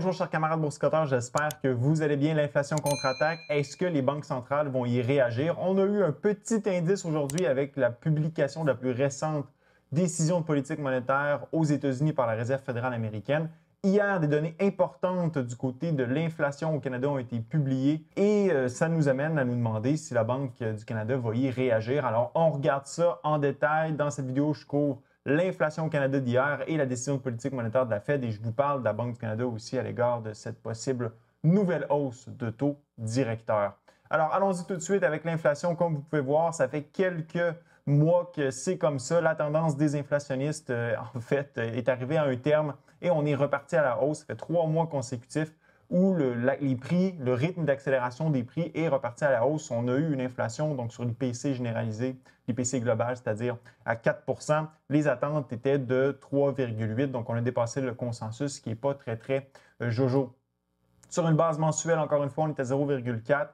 Bonjour, chers camarades boursicoteurs. J'espère que vous allez bien. L'inflation contre-attaque, est-ce que les banques centrales vont y réagir? On a eu un petit indice aujourd'hui avec la publication de la plus récente décision de politique monétaire aux États-Unis par la Réserve fédérale américaine. Hier, des données importantes du côté de l'inflation au Canada ont été publiées et euh, ça nous amène à nous demander si la Banque du Canada va y réagir. Alors, on regarde ça en détail dans cette vidéo. Je couvre l'inflation au Canada d'hier et la décision de politique monétaire de la Fed. Et je vous parle de la Banque du Canada aussi à l'égard de cette possible nouvelle hausse de taux directeur. Alors, allons-y tout de suite avec l'inflation. Comme vous pouvez voir, ça fait quelques mois que c'est comme ça. La tendance des inflationnistes, euh, en fait, est arrivée à un terme et on est reparti à la hausse. Ça fait trois mois consécutifs où le, les prix, le rythme d'accélération des prix est reparti à la hausse. On a eu une inflation donc sur l'IPC généralisé, l'IPC global, c'est-à-dire à 4 Les attentes étaient de 3,8 donc on a dépassé le consensus qui n'est pas très, très euh, jojo. Sur une base mensuelle, encore une fois, on est à 0,4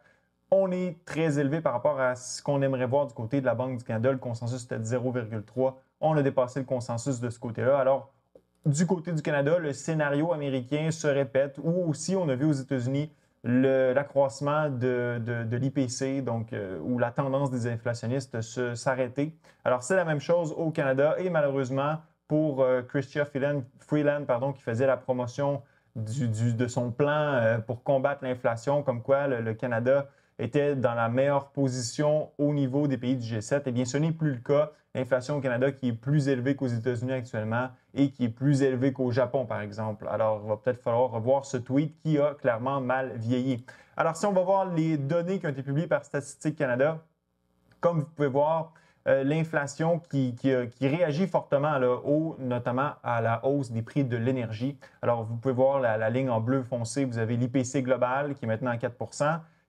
on est très élevé par rapport à ce qu'on aimerait voir du côté de la Banque du Canada. Le consensus était de 0,3. On a dépassé le consensus de ce côté-là. Alors, du côté du Canada, le scénario américain se répète, ou aussi on a vu aux États-Unis l'accroissement de, l'IPC, donc euh, où la tendance des inflationnistes s'arrêter. Alors c'est la même chose au Canada et malheureusement pour euh, Christian Freeland, pardon, qui faisait la promotion de son plan euh, pour combattre l'inflation, comme quoi le Canada était dans la meilleure position au niveau des pays du G7. Eh bien, ce n'est plus le cas. L'inflation au Canada qui est plus élevée qu'aux États-Unis actuellement et qui est plus élevée qu'au Japon, par exemple. Alors, il va peut-être falloir revoir ce tweet qui a clairement mal vieilli. Alors, si on va voir les données qui ont été publiées par Statistique Canada, comme vous pouvez voir, euh, l'inflation euh, qui, réagit fortement là, au, notamment à la hausse des prix de l'énergie. Alors, vous pouvez voir la, la ligne en bleu foncé, vous avez l'IPC global qui est maintenant à 4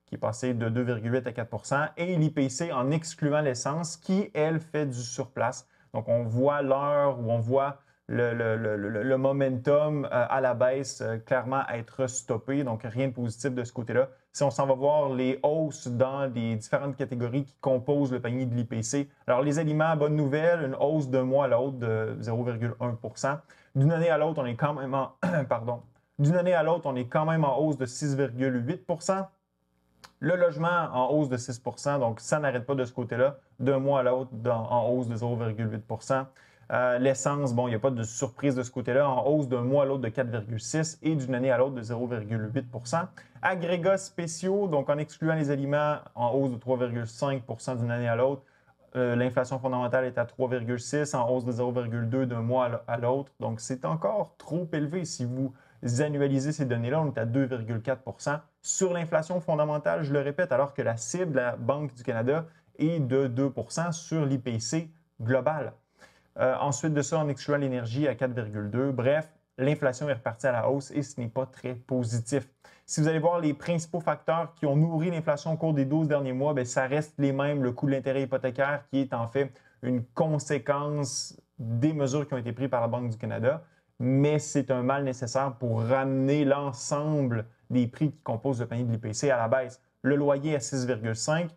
qui est passé de 2,8 à 4 et l'IPC en excluant l'essence qui, elle, fait du surplace. Donc, on voit l'heure où on voit le, le, le, le momentum euh, à la baisse euh, clairement être stoppé. Donc, rien de positif de ce côté-là. Si on s'en va voir les hausses dans les différentes catégories qui composent le panier de l'IPC, alors les aliments, bonne nouvelle, une hausse d'un mois à l'autre de 0,1 D'une année à l'autre, on est quand même pardon. D'une année à l'autre, on est quand même en hausse de 6,8 le logement en hausse de 6 donc ça n'arrête pas de ce côté-là, d'un mois à l'autre en hausse de 0,8 euh, L'essence, bon, il n'y a pas de surprise de ce côté-là, en hausse d'un mois à l'autre de 4,6 et d'une année à l'autre de 0,8 Agrégats spéciaux, donc en excluant les aliments, en hausse de 3,5 d'une année à l'autre. Euh, l'inflation fondamentale est à 3,6, en hausse de 0,2 d'un mois à l'autre. Donc, c'est encore trop élevé. Si vous Annualiser ces données-là, on est à 2,4 sur l'inflation fondamentale, je le répète, alors que la cible de la Banque du Canada est de 2 sur l'IPC global. Euh, ensuite de ça, on exclut l'énergie à 4,2. Bref, l'inflation est repartie à la hausse et ce n'est pas très positif. Si vous allez voir les principaux facteurs qui ont nourri l'inflation au cours des 12 derniers mois, ben, ça reste les mêmes. Le coût de l'intérêt hypothécaire qui est en fait une conséquence des mesures qui ont été prises par la Banque du Canada mais c'est un mal nécessaire pour ramener l'ensemble des prix qui composent le panier de l'IPC à la baisse. Le loyer à 6,5.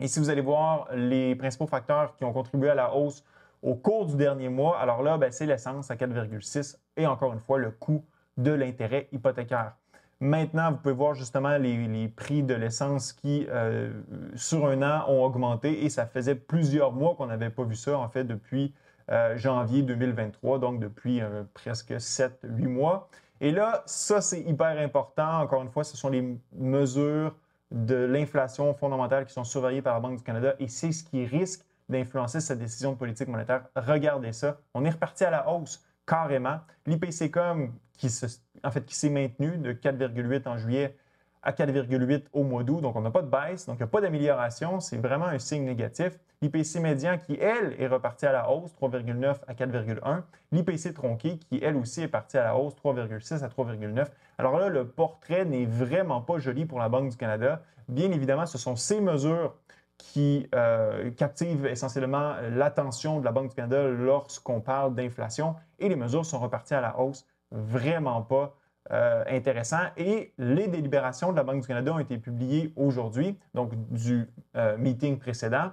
Et si vous allez voir les principaux facteurs qui ont contribué à la hausse au cours du dernier mois, alors là, ben, c'est l'essence à 4,6 et encore une fois le coût de l'intérêt hypothécaire. Maintenant, vous pouvez voir justement les, prix de l'essence qui, euh, sur un an, ont augmenté et ça faisait plusieurs mois qu'on n'avait pas vu ça, en fait, depuis euh, janvier 2023, donc depuis euh, presque 7-8 mois. Et là, ça, c'est hyper important. Encore une fois, ce sont les mesures de l'inflation fondamentale qui sont surveillées par la Banque du Canada et c'est ce qui risque d'influencer cette décision de politique monétaire. Regardez ça. On est reparti à la hausse carrément. L'IPC-com, qui s'est se, en fait, maintenu de 4,8 en juillet à 4,8 au mois d'août. Donc, on n'a pas de baisse, donc il n'y a pas d'amélioration. C'est vraiment un signe négatif. L'IPC médian qui, elle, est reparti à la hausse, 3,9 à 4,1. L'IPC tronqué qui, elle aussi, est parti à la hausse, 3,6 à 3,9. Alors là, le portrait n'est vraiment pas joli pour la Banque du Canada. Bien évidemment, ce sont ces mesures qui euh, captivent essentiellement l'attention de la Banque du Canada lorsqu'on parle d'inflation et les mesures sont reparties à la hausse vraiment pas euh, intéressant. Et les délibérations de la Banque du Canada ont été publiées aujourd'hui, donc du euh, meeting précédent.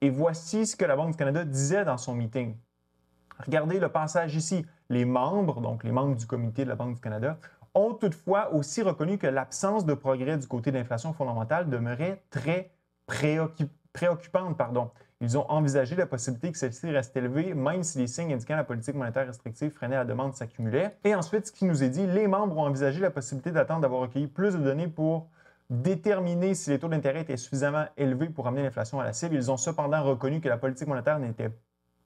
Et voici ce que la Banque du Canada disait dans son meeting. Regardez le passage ici. Les membres, donc les membres du comité de la Banque du Canada, ont toutefois aussi reconnu que l'absence de progrès du côté de l'inflation fondamentale demeurait très préoccupante. pardon. Ils ont envisagé la possibilité que celle-ci reste élevée, même si les signes indiquant la politique monétaire restrictive freinait la demande s'accumulait. Et ensuite, ce qui nous est dit, les membres ont envisagé la possibilité d'attendre d'avoir recueilli plus de données pour déterminer si les taux d'intérêt étaient suffisamment élevés pour amener l'inflation à la cible. Ils ont cependant reconnu que la politique monétaire n'était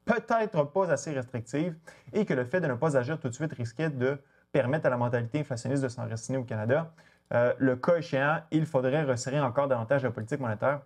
peut-être pas assez restrictive et que le fait de ne pas agir tout de suite risquait de permettre à la mentalité inflationniste de s'enraciner au Canada. Euh, le cas échéant, il faudrait resserrer encore davantage la politique monétaire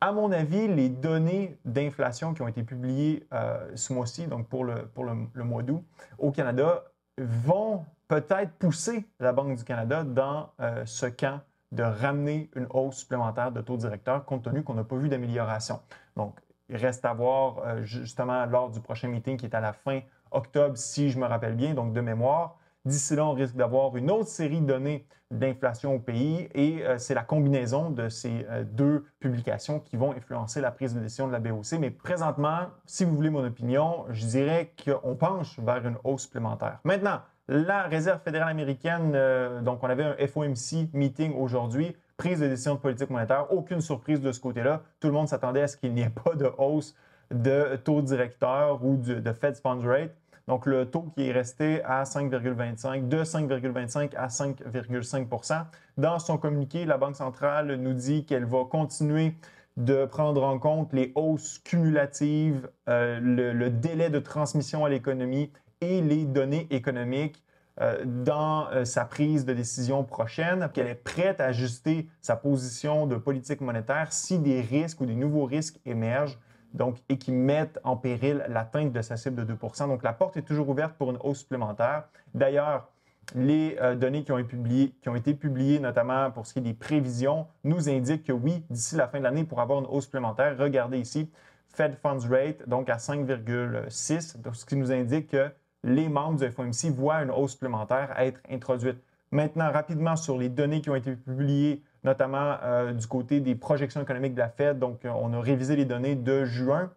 à mon avis, les données d'inflation qui ont été publiées euh, ce mois-ci, donc pour le, pour le, mois d'août, au Canada, vont peut-être pousser la Banque du Canada dans euh, ce camp de ramener une hausse supplémentaire de taux directeur, compte tenu qu'on n'a pas vu d'amélioration. Donc, il reste à voir, euh, justement, lors du prochain meeting qui est à la fin octobre, si je me rappelle bien, donc de mémoire, D'ici là, on risque d'avoir une autre série de données d'inflation au pays et euh, c'est la combinaison de ces euh, deux publications qui vont influencer la prise de décision de la BOC. Mais présentement, si vous voulez mon opinion, je dirais qu'on penche vers une hausse supplémentaire. Maintenant, la Réserve fédérale américaine, euh, donc on avait un FOMC meeting aujourd'hui, prise de décision de politique monétaire, aucune surprise de ce côté-là. Tout le monde s'attendait à ce qu'il n'y ait pas de hausse de taux directeur ou de Fed Funds Rate. Donc, le taux qui est resté à 5,25, de 5,25 à 5,5 Dans son communiqué, la Banque centrale nous dit qu'elle va continuer de prendre en compte les hausses cumulatives, euh, le, délai de transmission à l'économie et les données économiques euh, dans euh, sa prise de décision prochaine, qu'elle est prête à ajuster sa position de politique monétaire si des risques ou des nouveaux risques émergent donc, et qui mettent en péril l'atteinte de sa cible de 2 Donc, la porte est toujours ouverte pour une hausse supplémentaire. D'ailleurs, les euh, données qui ont, qui ont, été publiées, notamment pour ce qui est des prévisions, nous indiquent que oui, d'ici la fin de l'année, pour avoir une hausse supplémentaire, regardez ici, Fed Funds Rate, donc à 5,6, ce qui nous indique que les membres du FOMC voient une hausse supplémentaire être introduite. Maintenant, rapidement sur les données qui ont été publiées notamment euh, du côté des projections économiques de la Fed. Donc, euh, on a révisé les données de juin.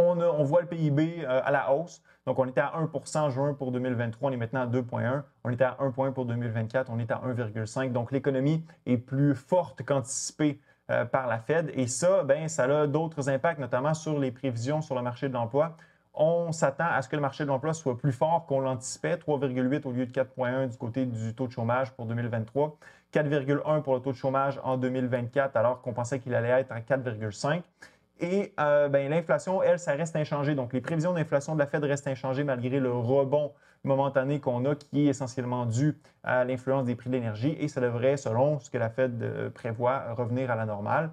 On, voit le PIB euh, à la hausse. Donc, on était à 1 juin pour 2023, on est maintenant à 2,1. On était à 1,1 pour 2024, on est à 1,5. Donc, l'économie est plus forte qu'anticipée par la Fed. Et ça, ben, ça a d'autres impacts, notamment sur les prévisions sur le marché de l'emploi on s'attend à ce que le marché de l'emploi soit plus fort qu'on l'anticipait, 3,8 au lieu de 4,1 du côté du taux de chômage pour 2023. 4,1 pour le taux de chômage en 2024, alors qu'on pensait qu'il allait être à 4,5. Et euh, ben, l'inflation, elle, ça reste inchangée Donc, les prévisions d'inflation de la Fed restent inchangées malgré le rebond momentané qu'on a, qui est essentiellement dû à l'influence des prix de l'énergie. Et ça devrait, selon ce que la Fed euh, prévoit, revenir à la normale.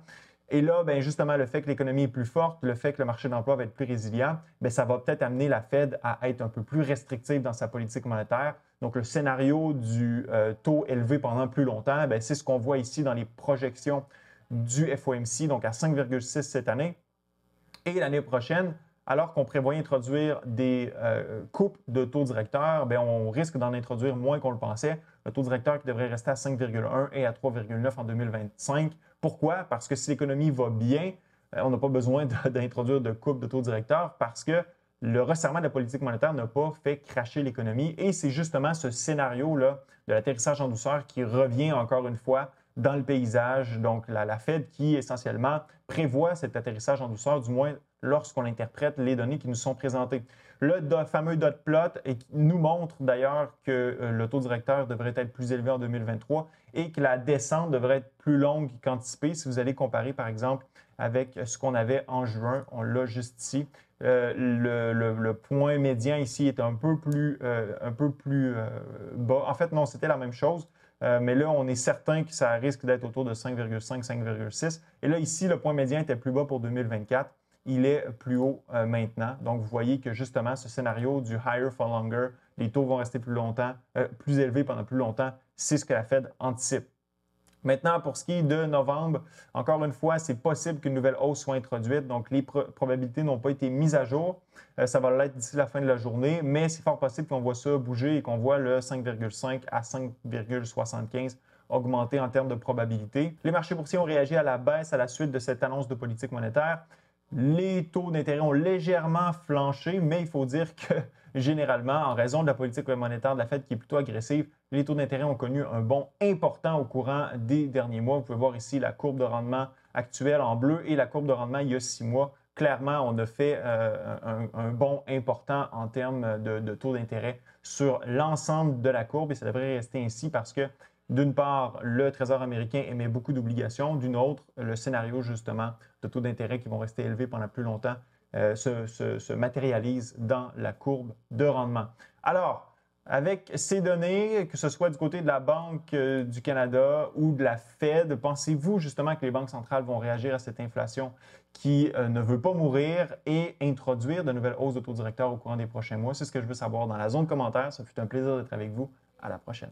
Et là, ben, justement, le fait que l'économie est plus forte, le fait que le marché d'emploi va être plus résilient, ben, ça va peut-être amener la Fed à être un peu plus restrictive dans sa politique monétaire, donc, le scénario du euh, taux élevé pendant plus longtemps, ben, c'est ce qu'on voit ici dans les projections du FOMC, donc à 5,6 cette année. Et l'année prochaine, alors qu'on prévoit introduire des euh, coupes de taux directeur, ben, on risque d'en introduire moins qu'on le pensait. Le taux directeur qui devrait rester à 5,1 et à 3,9 en 2025. Pourquoi? Parce que si l'économie va bien, euh, on n'a pas besoin d'introduire de coupes de taux directeur parce que le resserrement de la politique monétaire n'a pas fait cracher l'économie. Et c'est justement ce scénario-là de l'atterrissage en douceur qui revient encore une fois dans le paysage. Donc, la, Fed qui essentiellement prévoit cet atterrissage en douceur, du moins lorsqu'on interprète les données qui nous sont présentées. Le fameux dot plot et nous montre d'ailleurs que euh, le taux directeur devrait être plus élevé en 2023 et que la descente devrait être plus longue qu'anticipée. Si vous allez comparer, par exemple, avec ce qu'on avait en juin, on l'a juste ici. Euh, le, point médian ici est un peu plus, euh, un peu plus bas. En fait, non, c'était la même chose. Euh, mais là, on est certain que ça risque d'être autour de 5,5, 5,6. Et là, ici, le point médian était plus bas pour 2024. Il est plus haut euh, maintenant. Donc, vous voyez que justement, ce scénario du higher for longer, les taux vont rester plus longtemps, euh, plus élevés pendant plus longtemps, c'est ce que la Fed anticipe. Maintenant, pour ce qui est de novembre, encore une fois, c'est possible qu'une nouvelle hausse soit introduite. Donc, les probabilités n'ont pas été mises à jour. Euh, ça va l'être d'ici la fin de la journée, mais c'est fort possible qu'on voit ça bouger et qu'on voit le 5,5 à 5,75 augmenter en termes de probabilité. Les marchés boursiers ont réagi à la baisse à la suite de cette annonce de politique monétaire. Les taux d'intérêt ont légèrement flanché, mais il faut dire que généralement, en raison de la politique monétaire de la Fed qui est plutôt agressive, les taux d'intérêt ont connu un bond important au courant des derniers mois. Vous pouvez voir ici la courbe de rendement actuelle en bleu et la courbe de rendement il y a six mois. Clairement, on a fait euh, un, bond important en termes de taux d'intérêt sur l'ensemble de la courbe et ça devrait rester ainsi parce que d'une part, le Trésor américain émet beaucoup d'obligations. D'une autre, le scénario justement de taux d'intérêt qui vont rester élevés pendant plus longtemps euh, se, matérialise dans la courbe de rendement. Alors, avec ces données, que ce soit du côté de la Banque euh, du Canada ou de la Fed, pensez-vous justement que les banques centrales vont réagir à cette inflation qui euh, ne veut pas mourir et introduire de nouvelles hausses de taux directeurs au courant des prochains mois? C'est ce que je veux savoir dans la zone commentaire. Ça fut un plaisir d'être avec vous. À la prochaine.